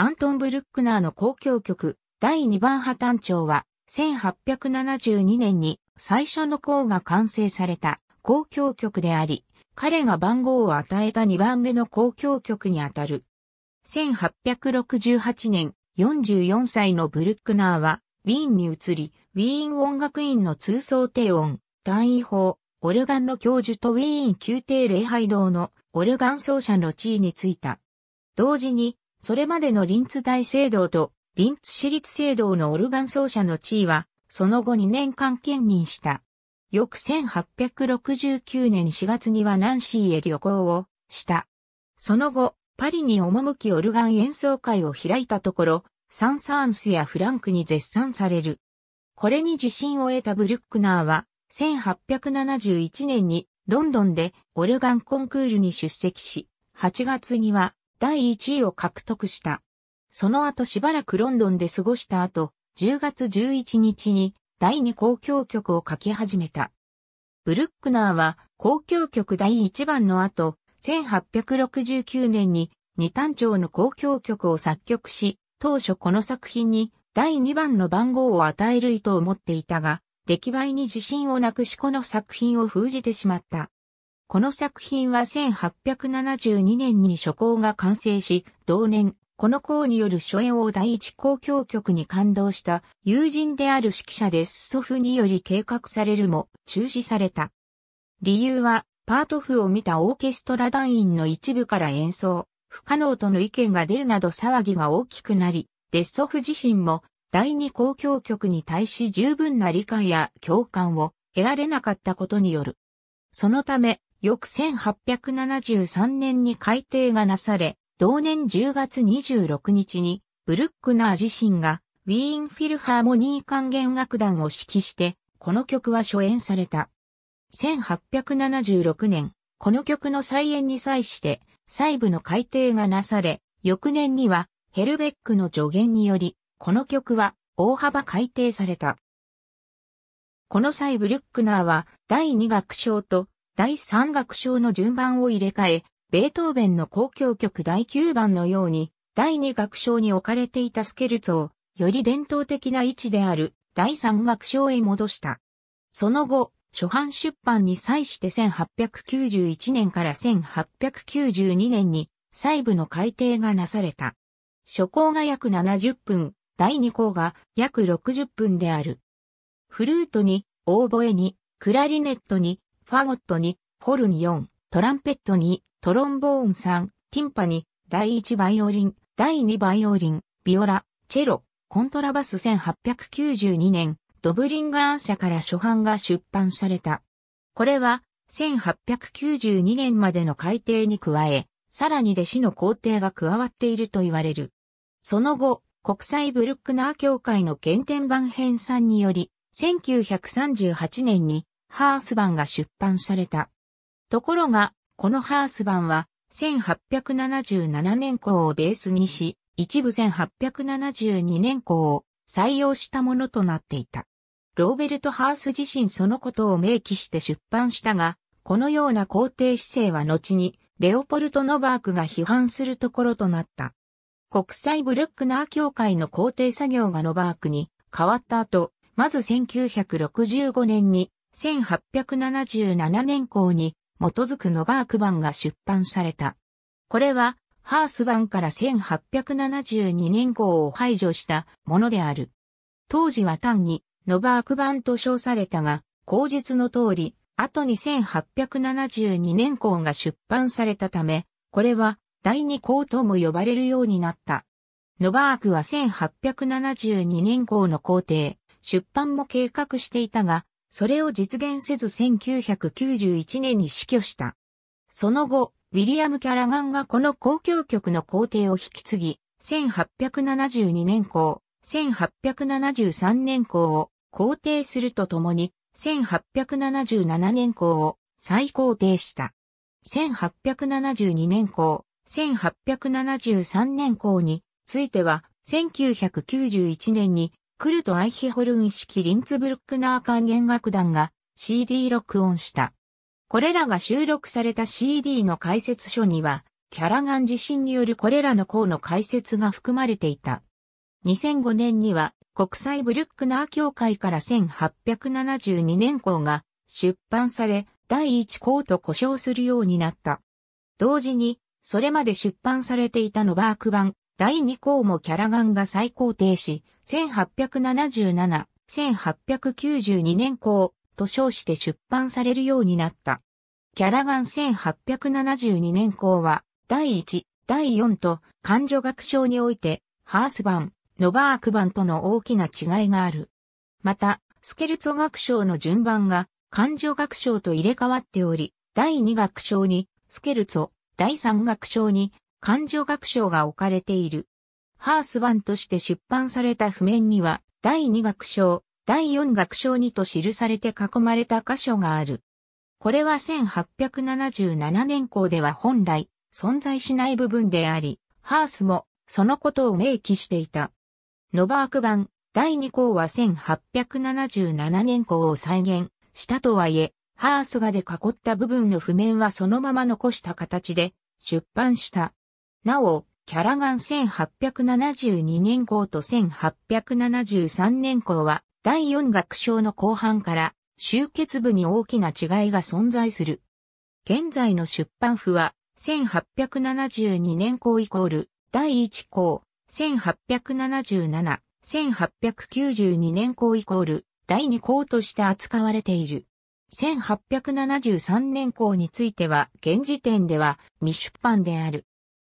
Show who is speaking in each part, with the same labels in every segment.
Speaker 1: アントン・ブルックナーの交響曲、第2番破綻調は、1872年に最初の項が完成された交響曲であり、彼が番号を与えた2番目の交響曲にあたる。1868年、44歳のブルックナーは、ウィーンに移り、ウィーン音楽院の通奏低音、単位法、オルガンの教授とウィーン宮廷礼拝堂のオルガン奏者の地位についた。同時に、それまでのリンツ大聖堂とリンツ私立聖堂のオルガン奏者の地位は、その後2年間兼任した。翌1869年4月にはナンシーへ旅行をした。その後、パリに赴きオルガン演奏会を開いたところ、サンサーンスやフランクに絶賛される。これに自信を得たブルックナーは、1871年にロンドンでオルガンコンクールに出席し、8月には第1位を獲得した。その後しばらくロンドンで過ごした後、10月11日に第2交響曲を書き始めた。ブルックナーは交響曲第1番の後、1869年に二単調の交響曲を作曲し、当初この作品に第2番の番号を与える意図を持っていたが、出来栄えに自信をなくしこの作品を封じてしまった。この作品は1872年に初稿が完成し、同年、この校による初演を第一公共曲に感動した友人である指揮者です。祖父により計画されるも中止された。理由は、パート譜を見たオーケストラ団員の一部から演奏、不可能との意見が出るなど騒ぎが大きくなり、デッソフ自身も第二公共曲に対し十分な理解や共感を得られなかったことによる。そのため、翌1873年に改定がなされ、同年10月26日に、ブルックナー自身が、ウィーンフィルハーモニー管弦楽団を指揮して、この曲は初演された。1876年、この曲の再演に際して、細部の改定がなされ、翌年には、ヘルベックの助言により、この曲は大幅改定された。この際ブルックナーは第二楽章と第3楽章の順番を入れ替え、ベートーベンの交響曲第9番のように、第2楽章に置かれていたスケルツを、より伝統的な位置である第3楽章へ戻した。その後、初版出版に際して1891年から1892年に細部の改訂がなされた。初項が約70分、第2項が約60分である。フルートに、オーボエに、クラリネットに、ファゴットに、ホルン4、トランペットに、トロンボーン3、ティンパに、第1バイオリン、第2バイオリン、ビオラ、チェロ、コントラバス1892年、ドブリンガー社から初版が出版された。これは、1892年までの改訂に加え、さらに弟子の皇帝が加わっていると言われる。その後、国際ブルックナー協会の原点版編纂により、1938年にハース版が出版された。ところが、このハース版は、1877年校をベースにし、一部1872年校を採用したものとなっていた。ローベルト・ハース自身そのことを明記して出版したが、このような肯定姿勢は後に、レオポルト・ノバークが批判するところとなった。国際ブルックナー協会の肯定作業がノバークに変わった後、まず1965年に1877年校に基づくノバーク版が出版された。これは、ハース版から1872年号を排除したものである。当時は単にノバーク版と称されたが、口述の通り、後に1872年号が出版されたため、これは第二項とも呼ばれるようになった。ノバークは1872年号の校庭、出版も計画していたが、それを実現せず1991年に死去した。その後、ウィリアム・キャラガンがこの公共局の工程を引き継ぎ、1872年校、1873年校を皇帝するとともに、1877年校を再皇帝した。1872年校、1873年校については、1991年にクルト・アイヒホルン式リンツブルックナー管弦楽団が CD 録音した。これらが収録された CD の解説書には、キャラガン自身によるこれらの項の解説が含まれていた。2005年には国際ブルックナー協会から1872年項が出版され、第1項と呼称するようになった。同時に、それまで出版されていたノバーク版、第2項もキャラガンが再肯定し、1877、1892年校と称して出版されるようになった。キャラガン1872年校は、第1、第4と、漢女学賞において、ハース版、ノバーク版との大きな違いがある。また、スケルツォ学賞の順番が、漢女学賞と入れ替わっており、第2学賞に、スケルツォ、第3学賞に、漢女学賞が置かれている。ハース版として出版された譜面には、第2楽章、第4楽章にと記されて囲まれた箇所がある。これは1877年校では本来存在しない部分であり、ハースもそのことを明記していた。ノバーク版第2項は1877年校を再現したとはいえ、ハース画で囲った部分の譜面はそのまま残した形で出版した。なお、キャラガン1872年号と1873年号は第4学章の後半から集結部に大きな違いが存在する。現在の出版譜は1872年校イコール第1項1877、1892年校イコール第2項として扱われている。1873年校については現時点では未出版である。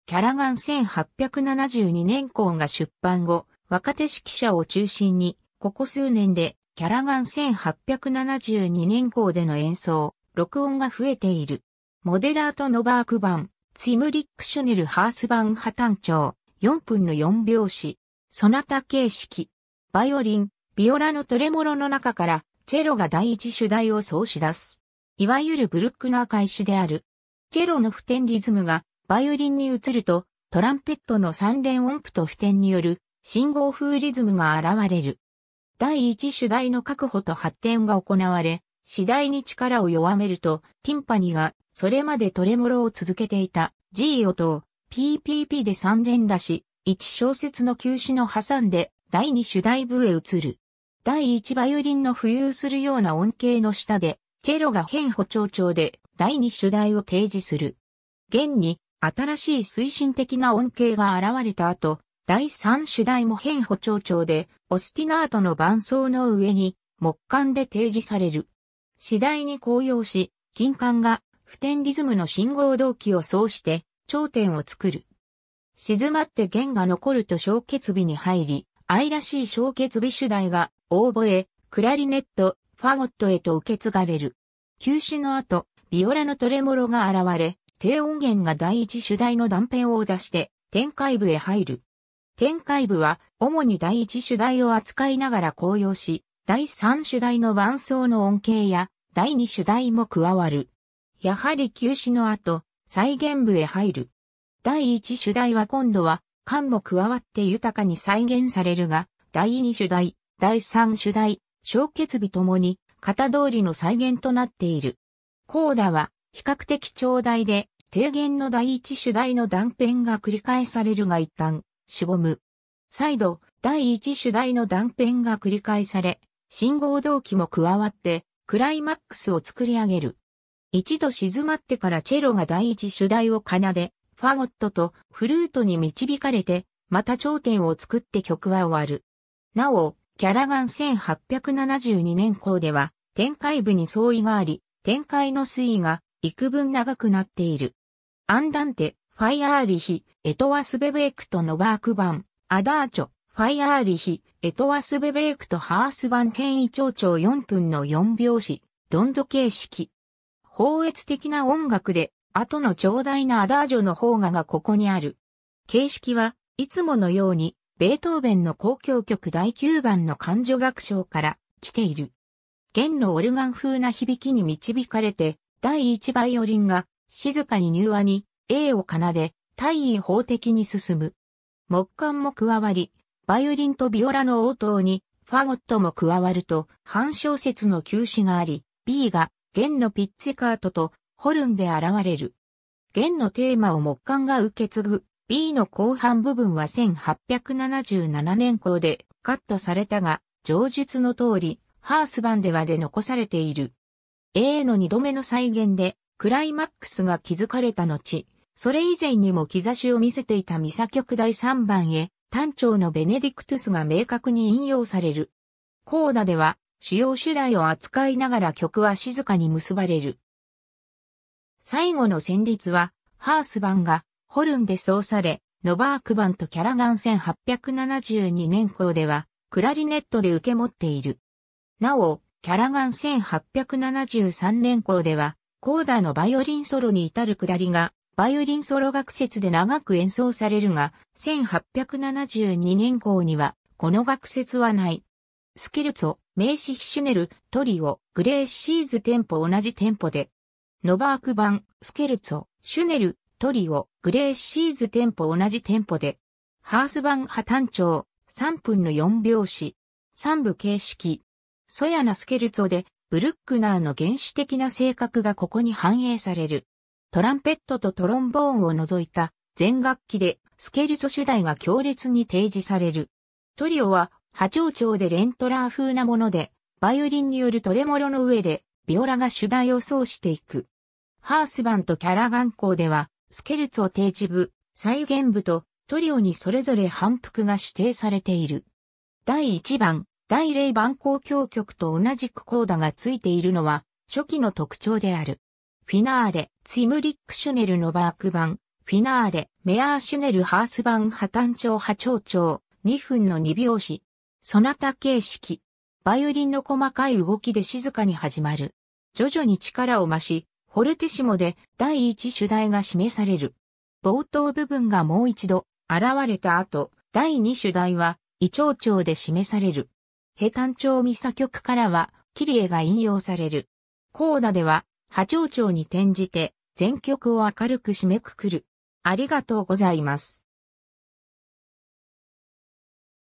Speaker 1: キャラガン1872年校が出版後、若手指揮者を中心に、ここ数年で、キャラガン1872年校での演奏、録音が増えている。モデラートノバーク版、ツィムリック・シュネル・ハース版破綻調、4分の4拍子、ソナタ形式、バイオリン、ビオラのトレモロの中から、チェロが第一主題を奏し出す。いわゆるブルックナー開始である。チェロの普天リズムがバイオリンに移ると、トランペットの三連音符と普天による信号風リズムが現れる。第一主題の確保と発展が行われ、次第に力を弱めると、ティンパニがそれまでトレモロを続けていた G 音を PPP で三連打し、1小節の休止の挟んで第2主題部へ移る。第1バイオリンの浮遊するような音形の下で、チェロが変歩調調で第2主題を提示する。現に新しい推進的な恩恵が現れた後、第三主題も変歩長調で、オスティナートの伴奏の上に、木管で提示される。次第に高揚し、金管が、普天リズムの信号動機をそうして、頂点を作る。静まって弦が残ると小結尾に入り、愛らしい小結尾主題が、オーボエ、クラリネット、ファゴットへと受け継がれる。休止の後、ビオラのトレモロが現れ、低音源が第一主題の断片を出して、展開部へ入る。展開部は、主に第一主題を扱いながら高揚し、第三主題の伴奏の音景や、第二主題も加わる。やはり休止の後、再現部へ入る。第一主題は今度は、間も加わって豊かに再現されるが、第二主題、第三主題、小結日ともに、型通りの再現となっている。コーダは、比較的長大で、低減の第一主題の断片が繰り返されるが一旦、しぼむ。再度、第一主題の断片が繰り返され、信号動機も加わって、クライマックスを作り上げる。一度静まってからチェロが第一主題を奏で、ファゴットとフルートに導かれて、また頂点を作って曲は終わる。なお、キャラガン1872年校では、展開部に相違があり、展開の推移が幾分長くなっている。アンダンテ、ファイアーリヒ、エトワスベベークとノバーク版、アダーチョ、ファイアーリヒ、エトワスベベークとハース版権威長長4分の4拍子、ロンド形式。放越的な音楽で、後の長大なアダージョの方ががここにある。形式はいつものように、ベートーベンの公共曲第9番の感情楽章から来ている。弦のオルガン風な響きに導かれて、第一バイオリンが静かに入話に A を奏で大位法的に進む。木管も加わり、バイオリンとビオラの応答にファゴットも加わると半小節の休止があり、B が弦のピッツェカートとホルンで現れる。弦のテーマを木管が受け継ぐ B の後半部分は1877年頃でカットされたが、上述の通り、ハース版ではで残されている。A の2度目の再現で、クライマックスが築かれた後、それ以前にも兆しを見せていたミサ曲第3番へ、単調のベネディクトゥスが明確に引用される。コーダでは、主要主題を扱いながら曲は静かに結ばれる。最後の旋律は、ハース版がホルンで奏され、ノバーク版とキャラガン1872年校では、クラリネットで受け持っている。なお、キャラガン1873年頃では、コーダのバイオリンソロに至るくだりが、バイオリンソロ学説で長く演奏されるが、1872年号には、この学説はない。スケルツォ、名詞ヒシュネル、トリオ、グレーシーズテンポ同じテンポで。ノバーク版、スケルツォ、シュネル、トリオ、グレーシーズテンポ同じテンポで。ハース版破単調、3分の4拍子。3部形式、ソヤナスケルツォで、ブルックナーの原始的な性格がここに反映される。トランペットとトロンボーンを除いた全楽器でスケルツォ主題が強烈に提示される。トリオは波長調でレントラー風なもので、バイオリンによるトレモロの上でビオラが主題を奏していく。ハースバンとキャラ眼光では、スケルツォ提示部、再現部とトリオにそれぞれ反復が指定されている。第1番、大霊万光橋曲と同じくコーダがついているのは初期の特徴である。フィナーレ、ツィムリック・シュネルのバーク版、フィナーレ、メアー・シュネル・ハース版破綻調波長調、2分の2拍子、ソナタ形式、バイオリンの細かい動きで静かに始まる。徐々に力を増し、フォルティシモで第一主題が示される。冒頭部分がもう一度現れた後、第二主題は、異長調で示される。平坦町ミサ局からは、キリエが引用される。コナーでは、波長町に転じて、全曲を明るく締めくくる。ありがとうございます。